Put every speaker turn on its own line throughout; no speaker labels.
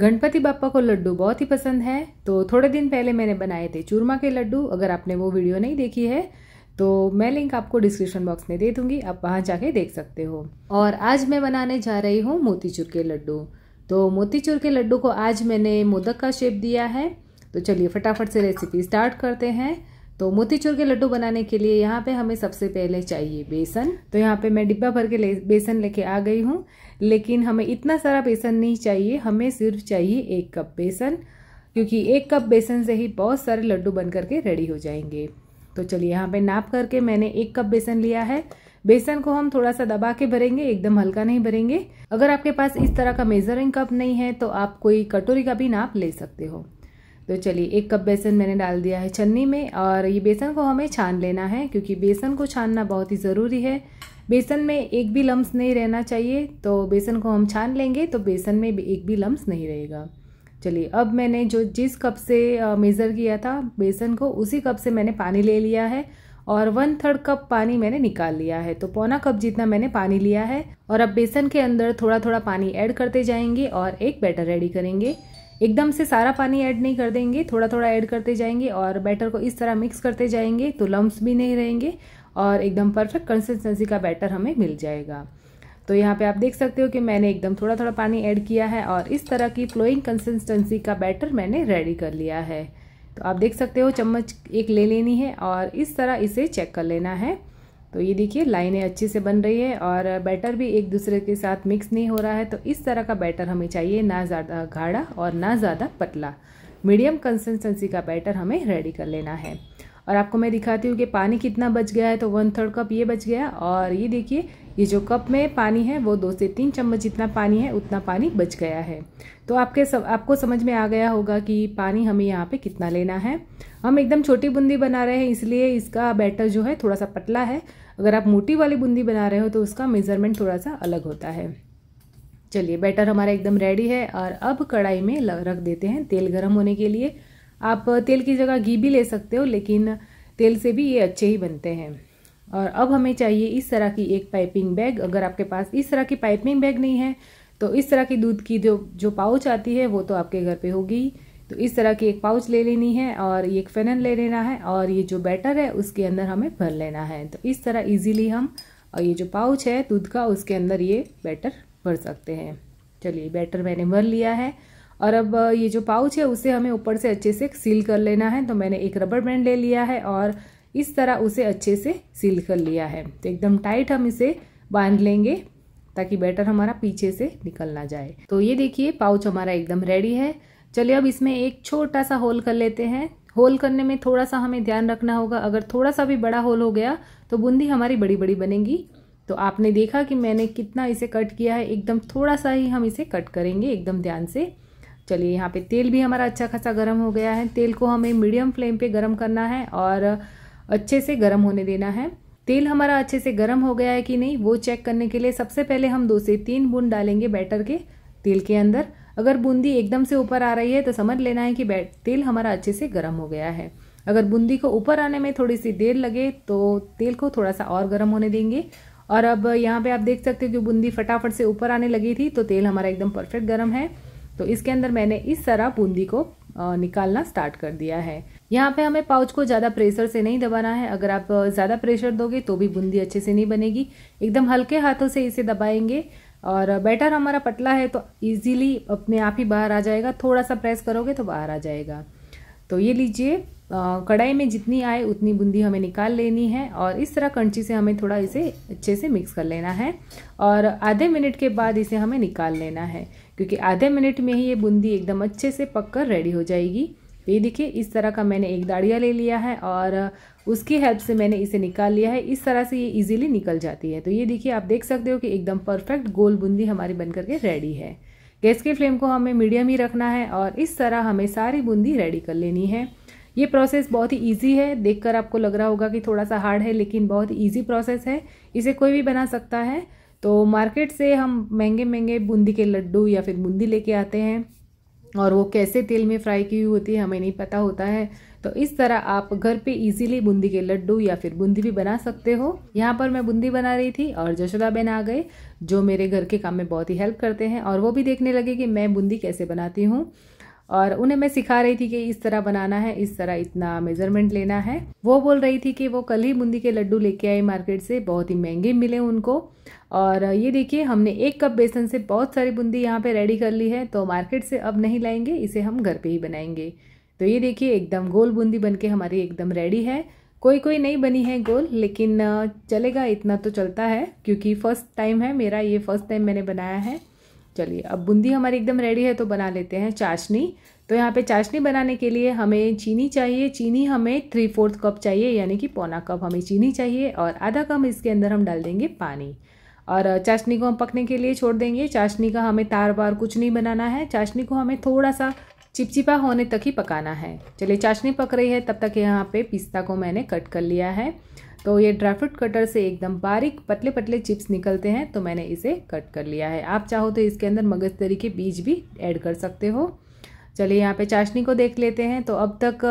गणपति बापा को लड्डू बहुत ही पसंद है तो थोड़े दिन पहले मैंने बनाए थे चूरमा के लड्डू अगर आपने वो वीडियो नहीं देखी है तो मैं लिंक आपको डिस्क्रिप्शन बॉक्स में दे दूंगी आप वहाँ जाके देख सकते हो और आज मैं बनाने जा रही हूँ मोतीचूर के लड्डू तो मोतीचूर के लड्डू को आज मैंने मोदक का शेप दिया है तो चलिए फटाफट से रेसिपी स्टार्ट करते हैं तो मोतीचूर के लड्डू बनाने के लिए यहाँ पे हमें सबसे पहले चाहिए बेसन तो यहाँ पे मैं डिब्बा भर के ले, बेसन लेके आ गई हूँ लेकिन हमें इतना सारा बेसन नहीं चाहिए हमें सिर्फ चाहिए एक कप बेसन क्योंकि एक कप बेसन से ही बहुत सारे लड्डू बन करके रेडी हो जाएंगे तो चलिए यहाँ पे नाप करके मैंने एक कप बेसन लिया है बेसन को हम थोड़ा सा दबा के भरेंगे एकदम हल्का नहीं भरेंगे अगर आपके पास इस तरह का मेजरिंग कप नहीं है तो आप कोई कटोरी का भी नाप ले सकते हो तो चलिए एक कप बेसन मैंने डाल दिया है छन्नी में और ये बेसन को हमें छान लेना है क्योंकि बेसन को छानना बहुत ही ज़रूरी है बेसन में एक भी लम्स नहीं रहना चाहिए तो बेसन को हम छान लेंगे तो बेसन में एक भी लम्स नहीं रहेगा चलिए अब मैंने जो जिस कप से मेज़र किया था बेसन को उसी कप से मैंने पानी ले लिया है और वन थर्ड कप पानी मैंने निकाल लिया है तो पौना कप जितना मैंने पानी लिया है और अब बेसन के अंदर थोड़ा थोड़ा पानी ऐड करते जाएंगे और एक बैटर रेडी करेंगे एकदम से सारा पानी ऐड नहीं कर देंगे थोड़ा थोड़ा ऐड करते जाएंगे और बैटर को इस तरह मिक्स करते जाएंगे तो लम्ब भी नहीं रहेंगे और एकदम परफेक्ट कंसिस्टेंसी का बैटर हमें मिल जाएगा तो यहाँ पे आप देख सकते हो कि मैंने एकदम थोड़ा थोड़ा पानी ऐड किया है और इस तरह की फ्लोइंग कंसिस्टेंसी का बैटर मैंने रेडी कर लिया है तो आप देख सकते हो चम्मच एक ले लेनी है और इस तरह इसे चेक कर लेना है तो ये देखिए लाइनें अच्छे से बन रही है और बैटर भी एक दूसरे के साथ मिक्स नहीं हो रहा है तो इस तरह का बैटर हमें चाहिए ना ज़्यादा गाढ़ा और ना ज़्यादा पतला मीडियम कंसिस्टेंसी का बैटर हमें रेडी कर लेना है और आपको मैं दिखाती हूँ कि पानी कितना बच गया है तो वन थर्ड कप ये बच गया और ये देखिए ये जो कप में पानी है वो दो से तीन चम्मच जितना पानी है उतना पानी बच गया है तो आपके सब आपको समझ में आ गया होगा कि पानी हमें यहाँ पे कितना लेना है हम एकदम छोटी बूंदी बना रहे हैं इसलिए इसका बैटर जो है थोड़ा सा पतला है अगर आप मोटी वाली बूंदी बना रहे हो तो उसका मेज़रमेंट थोड़ा सा अलग होता है चलिए बैटर हमारा एकदम रेडी है और अब कढ़ाई में रख देते हैं तेल गर्म होने के लिए आप तेल की जगह घी भी ले सकते हो लेकिन तेल से भी ये अच्छे ही बनते हैं और अब हमें चाहिए इस तरह की एक पाइपिंग बैग अगर आपके पास इस तरह की पाइपिंग बैग नहीं है तो इस तरह की दूध की जो जो पाउच आती है वो तो आपके घर पे होगी ही तो इस तरह की एक पाउच ले लेनी है और ये एक फेनन ले लेना है और ये जो बैटर है उसके अंदर हमें भर लेना है तो इस तरह इजीली हम और ये जो पाउच है दूध का उसके अंदर ये बैटर भर सकते हैं चलिए बैटर मैंने भर लिया है और अब ये जो पाउच है उसे हमें ऊपर से अच्छे से सील कर लेना है तो मैंने एक रबर बैंड ले लिया है और इस तरह उसे अच्छे से सील कर लिया है तो एकदम टाइट हम इसे बांध लेंगे ताकि बैटर हमारा पीछे से निकल ना जाए तो ये देखिए पाउच हमारा एकदम रेडी है चलिए अब इसमें एक छोटा सा होल कर लेते हैं होल करने में थोड़ा सा हमें ध्यान रखना होगा अगर थोड़ा सा भी बड़ा होल हो गया तो बूंदी हमारी बड़ी बड़ी बनेगी तो आपने देखा कि मैंने कितना इसे कट किया है एकदम थोड़ा सा ही हम इसे कट करेंगे एकदम ध्यान से चलिए यहाँ पे तेल भी हमारा अच्छा खासा गर्म हो गया है तेल को हमें मीडियम फ्लेम पे गर्म करना है और अच्छे से गर्म होने देना है तेल हमारा अच्छे से गर्म हो गया है कि नहीं वो चेक करने के लिए सबसे पहले हम दो से तीन बूंद डालेंगे बैटर के तेल के अंदर अगर बूंदी एकदम से ऊपर आ रही है तो समझ लेना है कि तेल हमारा अच्छे से गर्म हो गया है अगर बूंदी को ऊपर आने में थोड़ी सी देर लगे तो तेल को थोड़ा सा और गर्म होने देंगे और अब यहाँ पे आप देख सकते हो कि बूंदी फटाफट से ऊपर आने लगी थी तो तेल हमारा एकदम परफेक्ट गर्म है तो इसके अंदर मैंने इस तरह बूंदी को निकालना स्टार्ट कर दिया है यहाँ पे हमें पाउच को ज़्यादा प्रेशर से नहीं दबाना है अगर आप ज़्यादा प्रेशर दोगे तो भी बूंदी अच्छे से नहीं बनेगी एकदम हल्के हाथों से इसे दबाएंगे और बैटर हमारा पतला है तो इजीली अपने आप ही बाहर आ जाएगा थोड़ा सा प्रेस करोगे तो बाहर आ जाएगा तो ये लीजिए कढ़ाई में जितनी आए उतनी बूंदी हमें निकाल लेनी है और इस तरह कंची से हमें थोड़ा इसे अच्छे से मिक्स कर लेना है और आधे मिनट के बाद इसे हमें निकाल लेना है क्योंकि आधे मिनट में ही ये बूंदी एकदम अच्छे से पक कर रेडी हो जाएगी तो ये देखिए इस तरह का मैंने एक दाढ़िया ले लिया है और उसकी हेल्प से मैंने इसे निकाल लिया है इस तरह से ये इजीली निकल जाती है तो ये देखिए आप देख सकते हो कि एकदम परफेक्ट गोल बूंदी हमारी बनकर के रेडी है गैस के फ्लेम को हमें मीडियम ही रखना है और इस तरह हमें सारी बूंदी रेडी कर लेनी है ये प्रोसेस बहुत ही ईजी है देख आपको लग रहा होगा कि थोड़ा सा हार्ड है लेकिन बहुत ही ईजी प्रोसेस है इसे कोई भी बना सकता है तो मार्केट से हम महंगे महंगे बूंदी के लड्डू या फिर बूंदी लेके आते हैं और वो कैसे तेल में फ्राई की हुई होती है हमें नहीं पता होता है तो इस तरह आप घर पे इजीली बूंदी के लड्डू या फिर बूंदी भी बना सकते हो यहाँ पर मैं बूंदी बना रही थी और जशोदा बहन आ गए जो मेरे घर के काम में बहुत ही हेल्प करते हैं और वो भी देखने लगे कि मैं बूंदी कैसे बनाती हूँ और उन्हें मैं सिखा रही थी कि इस तरह बनाना है इस तरह इतना मेजरमेंट लेना है वो बोल रही थी कि वो कल ही बूंदी के लड्डू लेके आए मार्केट से बहुत ही महंगे मिले उनको और ये देखिए हमने एक कप बेसन से बहुत सारी बूंदी यहाँ पे रेडी कर ली है तो मार्केट से अब नहीं लाएंगे इसे हम घर पे ही बनाएंगे तो ये देखिए एकदम गोल बूंदी बन के हमारी एकदम रेडी है कोई कोई नहीं बनी है गोल लेकिन चलेगा इतना तो चलता है क्योंकि फ़र्स्ट टाइम है मेरा ये फ़र्स्ट टाइम मैंने बनाया है चलिए अब बूंदी हमारी एकदम रेडी है तो बना लेते हैं चाशनी तो यहाँ पे चाशनी बनाने के लिए हमें चीनी चाहिए चीनी हमें थ्री फोर्थ कप चाहिए यानी कि पौना कप हमें चीनी चाहिए और आधा कप इसके अंदर हम डाल देंगे पानी और चाशनी को हम पकने के लिए छोड़ देंगे चाशनी का हमें तार बार कुछ नहीं बनाना है चाशनी को हमें थोड़ा सा चिपचिपा होने तक ही पकाना है चलिए चाशनी पक रही है तब तक यहाँ पे पिस्ता को मैंने कट कर लिया है तो ये ड्राफ्ट कटर से एकदम बारीक पतले पतले चिप्स निकलते हैं तो मैंने इसे कट कर लिया है आप चाहो तो इसके अंदर मगजतरी के बीज भी ऐड कर सकते हो चलिए यहाँ पे चाशनी को देख लेते हैं तो अब तक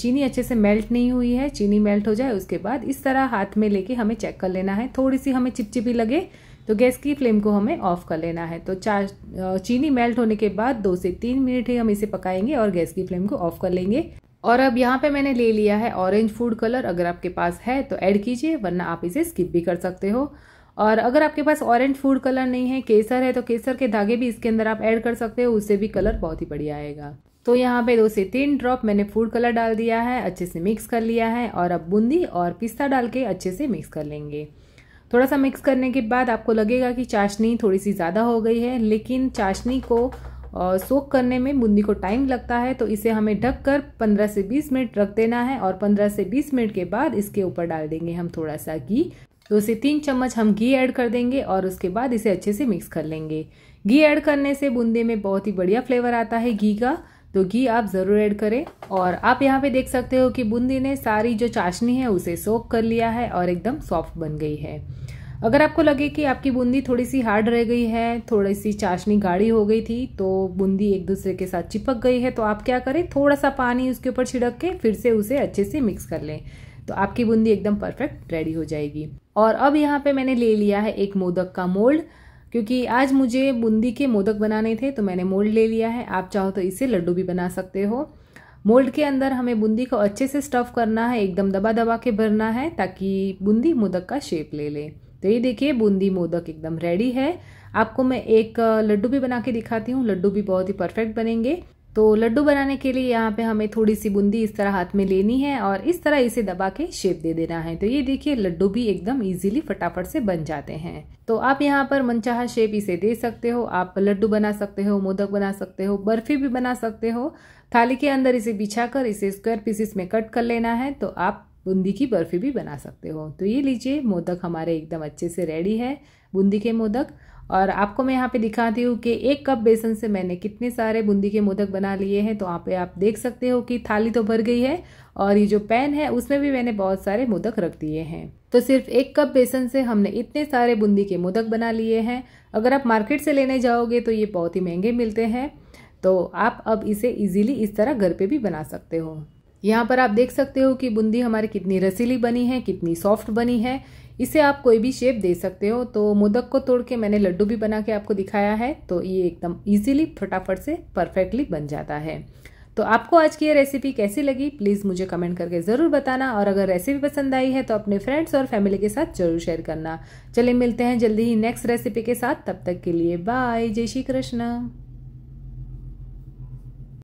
चीनी अच्छे से मेल्ट नहीं हुई है चीनी मेल्ट हो जाए उसके बाद इस तरह हाथ में लेके हमें चेक कर लेना है थोड़ी सी हमें चिपचिपी लगे तो गैस की फ्लेम को हमें ऑफ कर लेना है तो चाश चीनी मेल्ट होने के बाद दो से तीन मिनट ही हम इसे पकाएंगे और गैस की फ्लेम को ऑफ कर लेंगे और अब यहाँ पे मैंने ले लिया है ऑरेंज फूड कलर अगर आपके पास है तो ऐड कीजिए वरना आप इसे स्किप भी कर सकते हो और अगर आपके पास ऑरेंज फूड कलर नहीं है केसर है तो केसर के धागे भी इसके अंदर आप ऐड कर सकते हो उससे भी कलर बहुत ही बढ़िया आएगा तो यहाँ पे दो से तीन ड्रॉप मैंने फूड कलर डाल दिया है अच्छे से मिक्स कर लिया है और अब बूंदी और पिस्ता डाल के अच्छे से मिक्स कर लेंगे थोड़ा सा मिक्स करने के बाद आपको लगेगा कि चाशनी थोड़ी सी ज़्यादा हो गई है लेकिन चाशनी को सोख करने में बूंदी को टाइम लगता है तो इसे हमें ढक कर पंद्रह से बीस मिनट रख देना है और पंद्रह से बीस मिनट के बाद इसके ऊपर डाल देंगे हम थोड़ा सा घी दो से तीन चम्मच हम घी ऐड कर देंगे और उसके बाद इसे अच्छे से मिक्स कर लेंगे घी ऐड करने से बूंदी में बहुत ही बढ़िया फ्लेवर आता है घी का तो घी आप ज़रूर ऐड करें और आप यहाँ पे देख सकते हो कि बूंदी ने सारी जो चाशनी है उसे सोख कर लिया है और एकदम सॉफ्ट बन गई है अगर आपको लगे कि आपकी बूंदी थोड़ी सी हार्ड रह गई है थोड़ी सी चाशनी गाढ़ी हो गई थी तो बूंदी एक दूसरे के साथ चिपक गई है तो आप क्या करें थोड़ा सा पानी उसके ऊपर छिड़क के फिर से उसे अच्छे से मिक्स कर लें तो आपकी बूंदी एकदम परफेक्ट रेडी हो जाएगी और अब यहाँ पे मैंने ले लिया है एक मोदक का मोल्ड क्योंकि आज मुझे बूंदी के मोदक बनाने थे तो मैंने मोल्ड ले लिया है आप चाहो तो इसे लड्डू भी बना सकते हो मोल्ड के अंदर हमें बूंदी को अच्छे से स्टफ़ करना है एकदम दबा दबा के भरना है ताकि बूंदी मोदक का शेप ले ले तो ये देखिए बूंदी मोदक एकदम रेडी है आपको मैं एक लड्डू भी बना के दिखाती हूँ लड्डू भी बहुत ही परफेक्ट बनेंगे तो लड्डू बनाने के लिए यहाँ पे हमें थोड़ी सी बूंदी इस तरह हाथ में लेनी है और इस तरह इसे दबा के शेप दे देना है तो ये देखिए लड्डू भी एकदम इजीली फटाफट से बन जाते हैं तो आप यहाँ पर मनचाहा शेप इसे दे सकते हो आप लड्डू बना सकते हो मोदक बना सकते हो बर्फी भी बना सकते हो थाली के अंदर इसे बिछा कर इसे स्क्वायर पीसेस में कट कर लेना है तो आप बूंदी की बर्फ़ी भी बना सकते हो तो ये लीजिए मोदक हमारे एकदम अच्छे से रेडी है बूंदी के मोदक और आपको मैं यहाँ पे दिखाती हूँ कि एक कप बेसन से मैंने कितने सारे बूंदी के मोदक बना लिए हैं तो वहाँ पे आप देख सकते हो कि थाली तो भर गई है और ये जो पैन है उसमें भी मैंने बहुत सारे मोदक रख दिए हैं तो सिर्फ एक कप बेसन से हमने इतने सारे बूंदी के मोदक बना लिए हैं अगर आप मार्केट से लेने जाओगे तो ये बहुत ही महंगे मिलते हैं तो आप अब इसे इजीली इस तरह घर पे भी बना सकते हो यहाँ पर आप देख सकते हो कि बूंदी हमारी कितनी रसीली बनी है कितनी सॉफ्ट बनी है इसे आप कोई भी शेप दे सकते हो तो मोदक को तोड़ के मैंने लड्डू भी बना के आपको दिखाया है तो ये एकदम इजीली फटाफट से परफेक्टली बन जाता है तो आपको आज की ये रेसिपी कैसी लगी प्लीज़ मुझे कमेंट करके ज़रूर बताना और अगर रेसिपी पसंद आई है तो अपने फ्रेंड्स और फैमिली के साथ जरूर शेयर करना चलिए मिलते हैं जल्दी ही नेक्स्ट रेसिपी के साथ तब तक के लिए बाय जय श्री कृष्ण